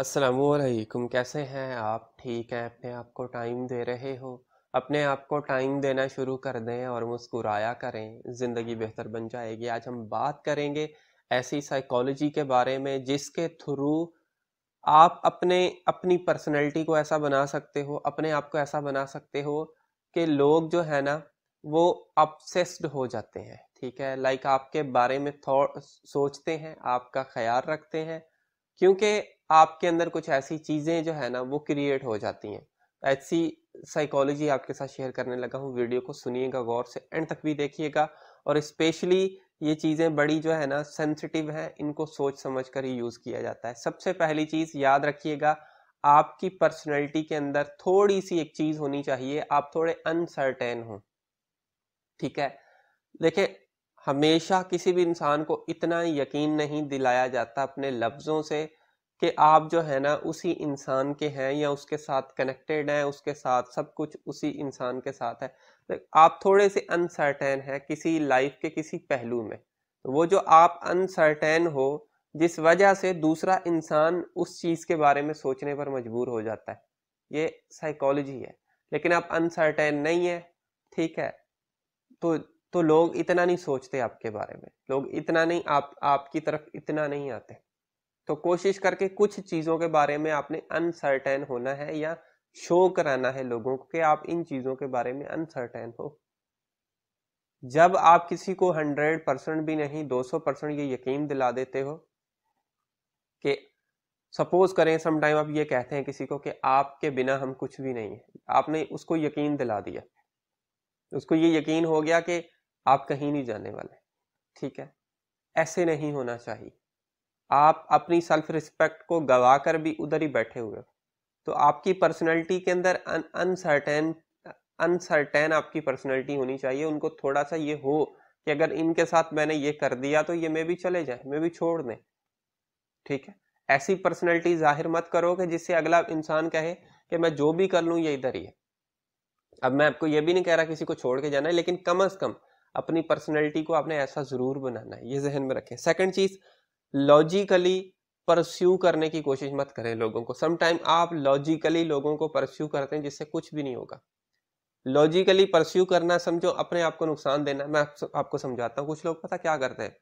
असलकुम कैसे हैं आप ठीक हैं अपने आप को टाइम दे रहे हो अपने आप को टाइम देना शुरू कर दें और मुस्कुराया करें ज़िंदगी बेहतर बन जाएगी आज हम बात करेंगे ऐसी साइकोलॉजी के बारे में जिसके थ्रू आप अपने अपनी पर्सनैलिटी को ऐसा बना सकते हो अपने आप को ऐसा बना सकते हो कि लोग जो है ना वो अपसेस्ड हो जाते हैं ठीक है लाइक आपके बारे में सोचते हैं आपका ख्याल रखते हैं क्योंकि आपके अंदर कुछ ऐसी चीज़ें जो है ना वो क्रिएट हो जाती हैं ऐसी साइकोलॉजी आपके साथ शेयर करने लगा हूँ वीडियो को सुनिएगा गौर से एंड तक भी देखिएगा और स्पेशली ये चीज़ें बड़ी जो है ना सेंसिटिव हैं इनको सोच समझ कर ही यूज़ किया जाता है सबसे पहली चीज़ याद रखिएगा आपकी पर्सनैलिटी के अंदर थोड़ी सी एक चीज़ होनी चाहिए आप थोड़े अनसर्टेन हों ठीक है देखिए हमेशा किसी भी इंसान को इतना यकीन नहीं दिलाया जाता अपने लफ्ज़ों से कि आप जो है ना उसी इंसान के हैं या उसके साथ कनेक्टेड हैं उसके साथ सब कुछ उसी इंसान के साथ है तो आप थोड़े से अनसर्टेन हैं किसी लाइफ के किसी पहलू में तो वो जो आप अनसर्टेन हो जिस वजह से दूसरा इंसान उस चीज़ के बारे में सोचने पर मजबूर हो जाता है ये साइकोलॉजी है लेकिन आप अनसर्टेन नहीं है ठीक है तो तो लोग इतना नहीं सोचते आपके बारे में लोग इतना नहीं आप आपकी तरफ इतना नहीं आते तो कोशिश करके कुछ चीज़ों के बारे में आपने अनसर्टेन होना है या शो कराना है लोगों को कि आप इन चीज़ों के बारे में अनसर्टेन हो जब आप किसी को हंड्रेड परसेंट भी नहीं दो सौ परसेंट ये यकीन दिला देते हो कि सपोज करें समटाइम आप ये कहते हैं किसी को कि आपके बिना हम कुछ भी नहीं है आपने उसको यकीन दिला दिया उसको ये यकीन हो गया कि आप कहीं नहीं जाने वाले ठीक है ऐसे नहीं होना चाहिए आप अपनी सेल्फ रिस्पेक्ट को गवा कर भी उधर ही बैठे हुए हो तो आपकी पर्सनैलिटी के अंदर अनसर्टेन अनसर्टेन आपकी पर्सनैलिटी होनी चाहिए उनको थोड़ा सा ये हो कि अगर इनके साथ मैंने ये कर दिया तो ये मैं भी चले जाए मैं भी छोड़ दें ठीक है ऐसी पर्सनैलिटी जाहिर मत करो कि जिससे अगला इंसान कहे कि मैं जो भी कर लूँ ये इधर ही है अब मैं आपको ये भी नहीं कह रहा किसी को छोड़ के जाना है लेकिन कम अज़ कम अपनी पर्सनैलिटी को आपने ऐसा ज़रूर बनाना है ये जहन में रखें सेकेंड चीज़ लॉजिकली परस्यू करने की कोशिश मत करें लोगों को समटाइम आप लॉजिकली लोगों को परस्यू करते हैं जिससे कुछ भी नहीं होगा लॉजिकली परस्यू करना समझो अपने आप को नुकसान देना मैं आपको समझाता हूँ कुछ लोग पता क्या करते हैं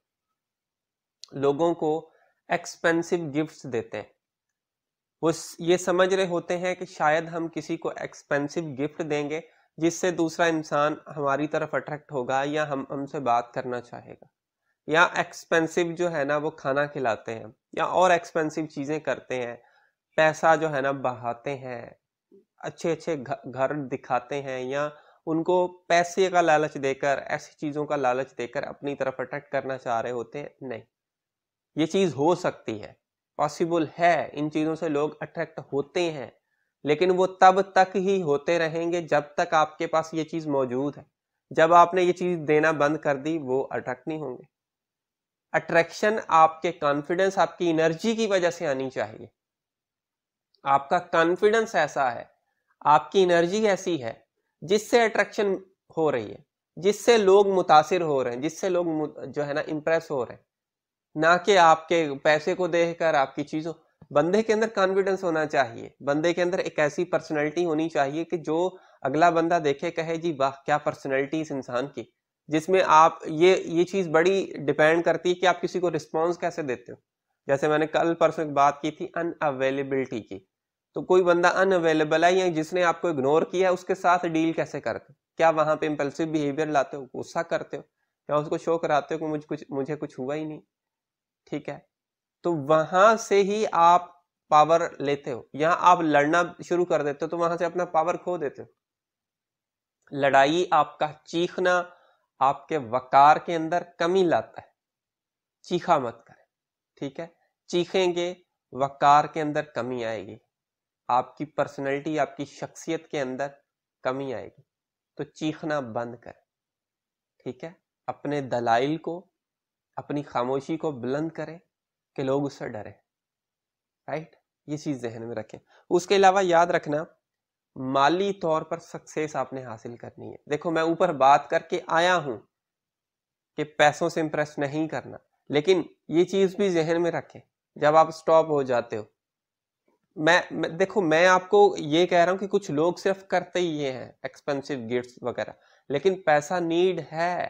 लोगों को एक्सपेंसिव गिफ्ट देते हैं वो ये समझ रहे होते हैं कि शायद हम किसी को एक्सपेंसिव गिफ्ट देंगे जिससे दूसरा इंसान हमारी तरफ अट्रैक्ट होगा या हम हमसे बात करना चाहेगा या एक्सपेंसिव जो है ना वो खाना खिलाते हैं या और एक्सपेंसिव चीज़ें करते हैं पैसा जो है ना बहाते हैं अच्छे अच्छे घर दिखाते हैं या उनको पैसे का लालच देकर ऐसी चीज़ों का लालच देकर अपनी तरफ अट्रैक्ट करना चाह रहे होते हैं नहीं ये चीज़ हो सकती है पॉसिबल है इन चीज़ों से लोग अट्रैक्ट होते हैं लेकिन वो तब तक ही होते रहेंगे जब तक आपके पास ये चीज़ मौजूद है जब आपने ये चीज़ देना बंद कर दी वो अट्रैक्ट नहीं होंगे अट्रैक्शन आपके कॉन्फिडेंस आपकी एनर्जी की वजह से आनी चाहिए आपका कॉन्फिडेंस ऐसा है आपकी एनर्जी ऐसी है जिससे अट्रैक्शन हो रही है जिससे लोग मुतासर हो रहे हैं जिससे लोग जो है ना इम्प्रेस हो रहे हैं ना कि आपके पैसे को देखकर आपकी चीज़ों बंदे के अंदर कॉन्फिडेंस होना चाहिए बंदे के अंदर एक ऐसी पर्सनैलिटी होनी चाहिए कि जो अगला बंदा देखे कहे जी वाह क्या पर्सनैलिटी इस इंसान की जिसमें आप ये ये चीज़ बड़ी डिपेंड करती है कि आप किसी को रिस्पॉन्स कैसे देते हो जैसे मैंने कल परसों बात की थी अन अवेलेबिलिटी की तो कोई बंदा अन अवेलेबल है या जिसने आपको इग्नोर किया है उसके साथ डील कैसे करते हो क्या वहाँ पे इम्पल्सिव बिहेवियर लाते हो गुस्सा करते हो या उसको शो कराते हो कि मुझे कुछ मुझे कुछ हुआ ही नहीं ठीक है तो वहां से ही आप पावर लेते हो यहाँ आप लड़ना शुरू कर देते हो तो वहां से अपना पावर खो देते हो लड़ाई आपका चीखना आपके वकार के अंदर कमी लाता है चीखा मत करें ठीक है चीखेंगे वकार के अंदर कमी आएगी आपकी पर्सनैलिटी आपकी शख्सियत के अंदर कमी आएगी तो चीखना बंद करें ठीक है अपने दलाइल को अपनी खामोशी को बुलंद करें कि लोग उससे डरे राइट ये चीज़ जहन में रखें उसके अलावा याद रखना माली तौर पर सक्सेस आपने हासिल करनी है देखो मैं ऊपर बात करके आया हूं कि पैसों से इंप्रेस नहीं करना लेकिन ये चीज भी जहन में रखें जब आप स्टॉप हो जाते हो मैं, मैं देखो मैं आपको ये कह रहा हूं कि कुछ लोग सिर्फ करते ही ये हैं एक्सपेंसिव गिफ्ट वगैरह लेकिन पैसा नीड है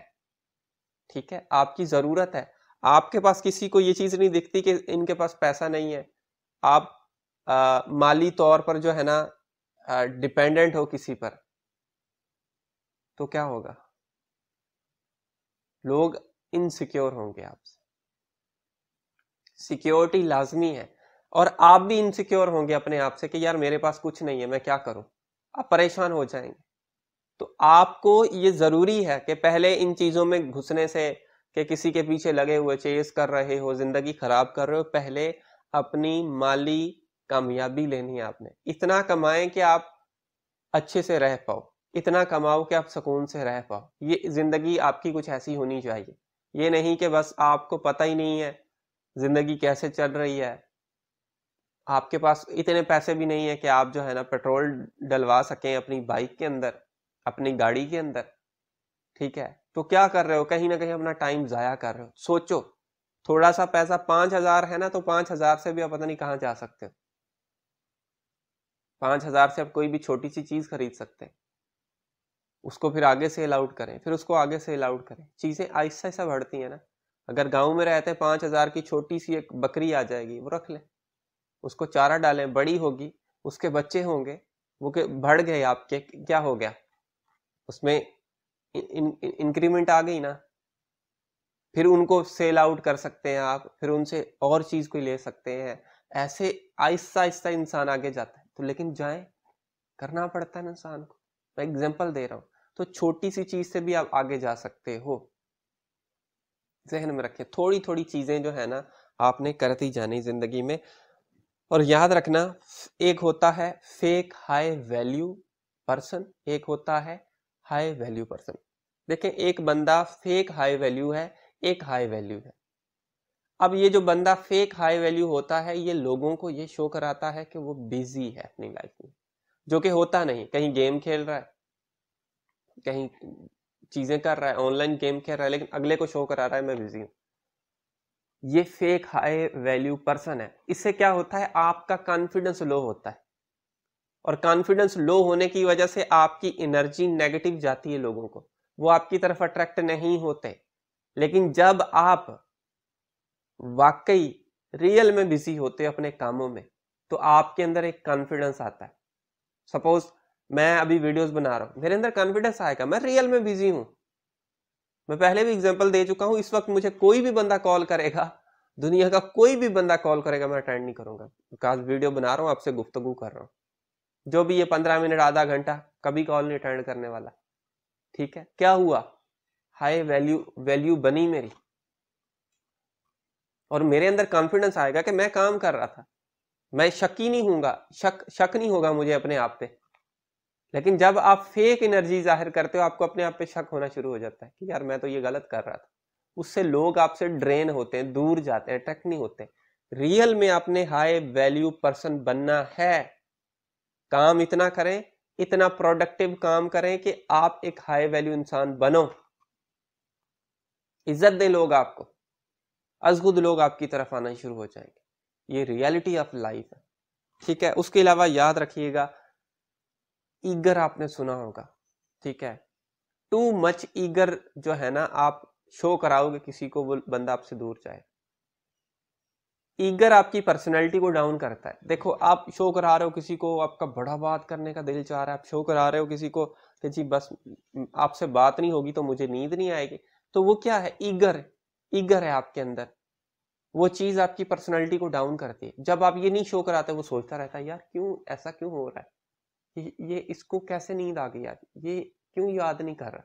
ठीक है आपकी जरूरत है आपके पास किसी को ये चीज नहीं दिखती कि इनके पास पैसा नहीं है आप आ, माली तौर पर जो है ना डिपेंडेंट हाँ, हो किसी पर तो क्या होगा लोग इनसिक्योर होंगे आपसे सिक्योरिटी लाजमी है और आप भी इनसिक्योर होंगे अपने आप से कि यार मेरे पास कुछ नहीं है मैं क्या करूं आप परेशान हो जाएंगे तो आपको ये जरूरी है कि पहले इन चीजों में घुसने से कि किसी के पीछे लगे हुए चेस कर रहे हो जिंदगी खराब कर रहे हो पहले अपनी माली कामयाबी लेनी है आपने इतना कमाएं कि आप अच्छे से रह पाओ इतना कमाओ कि आप सुकून से रह पाओ ये ज़िंदगी आपकी कुछ ऐसी होनी चाहिए ये नहीं कि बस आपको पता ही नहीं है ज़िंदगी कैसे चल रही है आपके पास इतने पैसे भी नहीं है कि आप जो है ना पेट्रोल डलवा सकें अपनी बाइक के अंदर अपनी गाड़ी के अंदर ठीक है तो क्या कर रहे हो कहीं ना कहीं अपना टाइम ज़ाया कर रहे हो सोचो थोड़ा सा पैसा पांच हज़ार है ना तो पांच हज़ार से भी आप पता नहीं कहाँ जा सकते हो पाँच हज़ार से आप कोई भी छोटी सी चीज़ खरीद सकते हैं उसको फिर आगे सेल आउट करें फिर उसको आगे सेल आउट करें चीज़ें आहिस्ता आहिस्ता बढ़ती हैं ना अगर गांव में रहते हैं पाँच हज़ार की छोटी सी एक बकरी आ जाएगी वो रख लें उसको चारा डालें बड़ी होगी उसके बच्चे होंगे वो के बढ़ गए आपके क्या हो गया उसमें इंक्रीमेंट आ गई ना फिर उनको सेल आउट कर सकते हैं आप फिर उनसे और चीज़ कोई ले सकते हैं ऐसे आहिस्ता आहिस्ता इंसान आगे जाता है तो लेकिन जाए करना पड़ता है इंसान को मैं एग्जाम्पल दे रहा हूं तो छोटी सी चीज से भी आप आगे जा सकते हो जहन में रखें थोड़ी थोड़ी चीजें जो है ना आपने करती जानी जिंदगी में और याद रखना एक होता है फेक हाई वैल्यू पर्सन एक होता है हाई वैल्यू पर्सन देखें एक बंदा फेक हाई वैल्यू है एक हाई वैल्यू है अब ये जो बंदा फेक हाई वैल्यू होता है ये लोगों को ये शो कराता है कि वो बिजी है अपनी लाइफ में जो कि होता नहीं कहीं गेम खेल रहा है कहीं चीजें कर रहा है ऑनलाइन गेम खेल रहा है लेकिन अगले को शो करा रहा है मैं बिजी हूं ये फेक हाई वैल्यू पर्सन है इससे क्या होता है आपका कॉन्फिडेंस लो होता है और कॉन्फिडेंस लो होने की वजह से आपकी एनर्जी नेगेटिव जाती है लोगों को वो आपकी तरफ अट्रैक्ट नहीं होते लेकिन जब आप वाकई रियल में बिजी होते हो अपने कामों में तो आपके अंदर एक कॉन्फिडेंस आता है सपोज मैं अभी वीडियोस बना रहा हूं मेरे अंदर कॉन्फिडेंस आएगा मैं रियल में बिजी हूं मैं पहले भी एग्जाम्पल दे चुका हूँ इस वक्त मुझे कोई भी बंदा कॉल करेगा दुनिया का कोई भी बंदा कॉल करेगा मैं अटेंड नहीं करूंगा बिकॉज वीडियो बना रहा हूँ आपसे गुफ्तगु कर रहा हूँ जो भी ये पंद्रह मिनट आधा घंटा कभी कॉल नहीं अटेंड करने वाला ठीक है क्या हुआ हाई वैल्यू वैल्यू बनी मेरी और मेरे अंदर कॉन्फिडेंस आएगा कि मैं काम कर रहा था मैं शकी नहीं हूँ शक शक नहीं होगा मुझे अपने आप पे लेकिन जब आप फेक एनर्जी जाहिर करते हो आपको अपने आप पे शक होना शुरू हो जाता है कि यार मैं तो ये गलत कर रहा था उससे लोग आपसे ड्रेन होते हैं दूर जाते हैं अट्रैक्ट नहीं होते रियल में आपने हाई वैल्यू पर्सन बनना है काम इतना करें इतना प्रोडक्टिव काम करें कि आप एक हाई वैल्यू इंसान बनो इज्जत दें लोग आपको अजगुद लोग आपकी तरफ आना शुरू हो जाएंगे ये रियलिटी ऑफ लाइफ है ठीक है उसके अलावा याद रखिएगा ईगर आपने सुना होगा ठीक है टू मच ईगर जो है ना आप शो कराओगे किसी को वो बंदा आपसे दूर जाए ईगर आपकी पर्सनैलिटी को डाउन करता है देखो आप शो करा रहे हो किसी को आपका बड़ा बात करने का दिल चाह रहा है आप शो करा रहे हो किसी को कि जी बस आपसे बात नहीं होगी तो मुझे नींद नहीं आएगी तो वो क्या है ईगर ईगर है आपके अंदर वो चीज आपकी पर्सनैलिटी को डाउन करती है जब आप ये नहीं शो कराते वो सोचता रहता है यार क्यों ऐसा क्यों हो रहा है ये इसको कैसे नींद आ गई यार ये क्यों याद नहीं कर रहा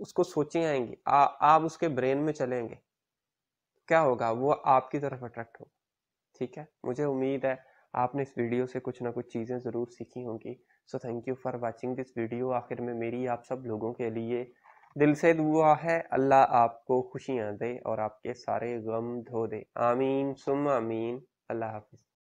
उसको सोचे आएंगे आ, आप उसके ब्रेन में चलेंगे क्या होगा वो आपकी तरफ अट्रैक्ट होगा ठीक है मुझे उम्मीद है आपने इस वीडियो से कुछ ना कुछ चीज़ें ज़रूर सीखी होंगी so thank you for watching this video आखिर में मेरी आप सब लोगों के लिए दिल से दुआ है अल्लाह आपको खुशियाँ दे और आपके सारे गम धो दे आमीन सुम आमीन अल्लाह हाफिज़